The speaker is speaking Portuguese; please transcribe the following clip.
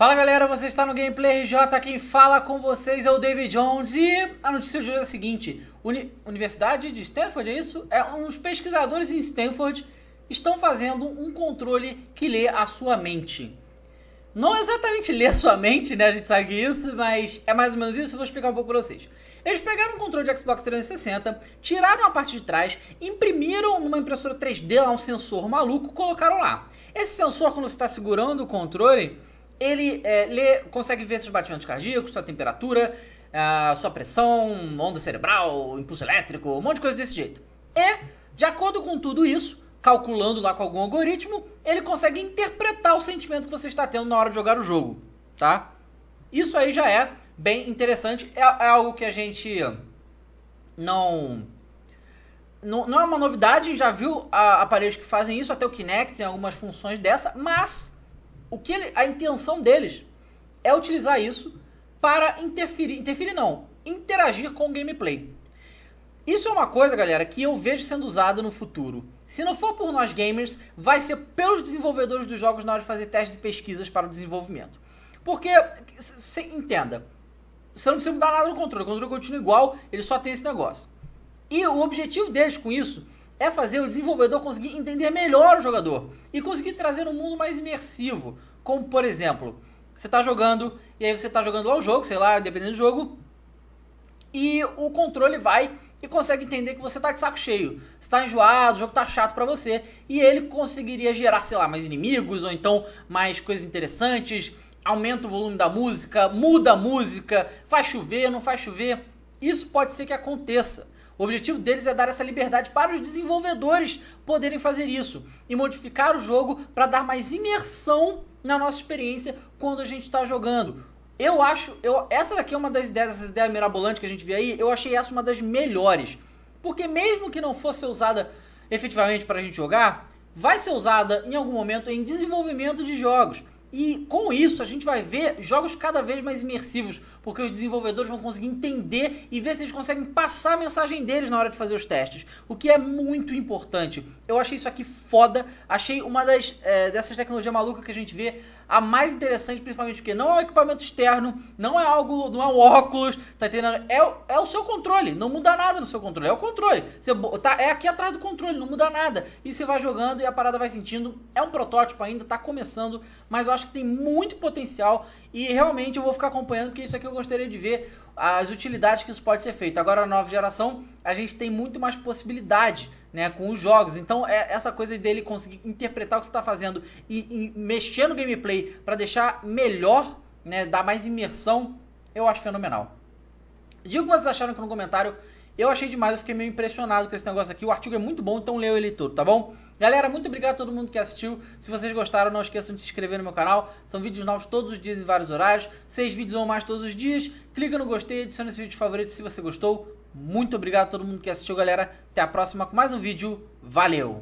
Fala galera, você está no Gameplay RJ, quem fala com vocês é o David Jones e a notícia de hoje é a seguinte, Uni Universidade de Stanford, é isso? É, uns pesquisadores em Stanford estão fazendo um controle que lê a sua mente. Não exatamente lê a sua mente, né, a gente sabe isso, mas é mais ou menos isso, eu vou explicar um pouco pra vocês. Eles pegaram um controle de Xbox 360, tiraram a parte de trás, imprimiram numa impressora 3D lá um sensor maluco, colocaram lá. Esse sensor, quando você está segurando o controle ele é, lê, consegue ver seus batimentos cardíacos, sua temperatura, a sua pressão, onda cerebral, impulso elétrico, um monte de coisa desse jeito. E, de acordo com tudo isso, calculando lá com algum algoritmo, ele consegue interpretar o sentimento que você está tendo na hora de jogar o jogo, tá? Isso aí já é bem interessante, é, é algo que a gente não não, não é uma novidade, já viu aparelhos que fazem isso, até o Kinect tem algumas funções dessa, mas o que ele, a intenção deles é utilizar isso para interferir, interferir não, interagir com o gameplay. Isso é uma coisa, galera, que eu vejo sendo usada no futuro. Se não for por nós gamers, vai ser pelos desenvolvedores dos jogos na hora de fazer testes e pesquisas para o desenvolvimento. Porque, você entenda, você não precisa mudar nada no controle, o controle continua igual, ele só tem esse negócio. E o objetivo deles com isso é fazer o desenvolvedor conseguir entender melhor o jogador e conseguir trazer um mundo mais imersivo. Como, por exemplo, você está jogando e aí você está jogando lá o jogo, sei lá, dependendo do jogo, e o controle vai e consegue entender que você está de saco cheio, está enjoado, o jogo está chato para você, e ele conseguiria gerar, sei lá, mais inimigos ou então mais coisas interessantes, aumenta o volume da música, muda a música, faz chover, não faz chover. Isso pode ser que aconteça. O objetivo deles é dar essa liberdade para os desenvolvedores poderem fazer isso e modificar o jogo para dar mais imersão na nossa experiência quando a gente está jogando. Eu acho, eu, essa daqui é uma das ideias, essa ideia mirabolante que a gente vê aí, eu achei essa uma das melhores. Porque mesmo que não fosse usada efetivamente para a gente jogar, vai ser usada em algum momento em desenvolvimento de jogos. E com isso a gente vai ver jogos cada vez mais imersivos, porque os desenvolvedores vão conseguir entender e ver se eles conseguem passar a mensagem deles na hora de fazer os testes, o que é muito importante. Eu achei isso aqui foda, achei uma das é, dessas tecnologias malucas que a gente vê a mais interessante, principalmente porque não é um equipamento externo, não é algo, não é um óculos, tá entendendo? É, é o seu controle, não muda nada no seu controle, é o controle. Você tá, é aqui atrás do controle, não muda nada. E você vai jogando e a parada vai sentindo. É um protótipo ainda, tá começando, mas eu acho acho que tem muito potencial e realmente eu vou ficar acompanhando porque isso aqui eu gostaria de ver as utilidades que isso pode ser feito. Agora, a nova geração, a gente tem muito mais possibilidade né, com os jogos. Então, é essa coisa dele conseguir interpretar o que você está fazendo e, e, mexer no gameplay para deixar melhor, né, dar mais imersão, eu acho fenomenal. Diga o que vocês acharam aqui no comentário. Eu achei demais, eu fiquei meio impressionado com esse negócio aqui. O artigo é muito bom, então leia ele todo, tá bom? Galera, muito obrigado a todo mundo que assistiu. Se vocês gostaram, não esqueçam de se inscrever no meu canal. São vídeos novos todos os dias em vários horários. Seis vídeos ou mais todos os dias. Clica no gostei, adiciona esse vídeo favorito se você gostou. Muito obrigado a todo mundo que assistiu, galera. Até a próxima com mais um vídeo. Valeu!